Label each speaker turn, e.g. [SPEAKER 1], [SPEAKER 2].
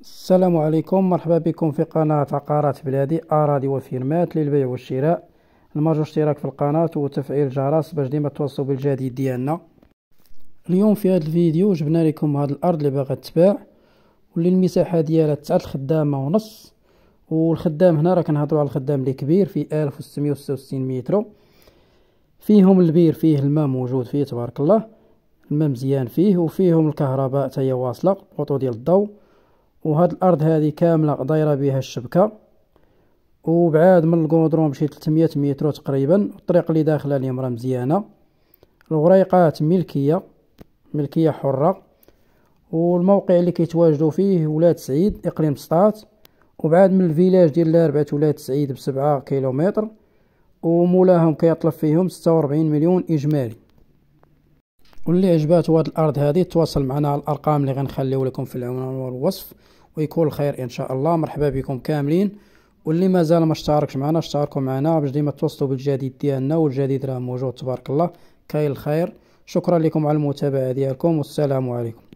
[SPEAKER 1] السلام عليكم مرحبا بكم في قناة عقارات بلادي أراضي وفيرمات للبيع والشراء نرجو اشتراك في القناة وتفعيل الجرس باش ديما توصلوا بالجديد ديالنا اليوم في هذا الفيديو جبنا لكم هذه الأرض اللي باغا تباع واللي المساحة ديالها تسعة الخدامة ونص والخدام هنا راه كنهضروا على الخدام اللي كبير فيه 1666 متر فيهم البير فيه الماء موجود فيه تبارك الله الماء مزيان فيه وفيهم الكهرباء هي واصله الخطو ديال الضوء وهاد الارض هذه كامله دايره بها الشبكه وبعاد من الكودرون بشي 300 متر تقريبا الطريق اللي داخله اليوم راه مزيانه الغريقات ملكيه ملكيه حره والموقع اللي كيتواجدوا فيه ولاد سعيد اقليم سطات وبعاد من الفيلاج ديال الاربعه ولاد سعيد بسبعة كيلومتر ومولاهم كيطلب فيهم ستة وربعين مليون اجمالي واللي عجباتو هاد الارض هادي تواصل معنا على الارقام اللي غنخليو لكم في العنوان والوصف ويكون الخير ان شاء الله مرحبا بكم كاملين واللي مازال ما اشتركش معنا اشتركوا معنا باش ديما توصلوا بالجديد ديالنا والجديد راه موجود تبارك الله كاين الخير شكرا لكم على المتابعه ديالكم والسلام عليكم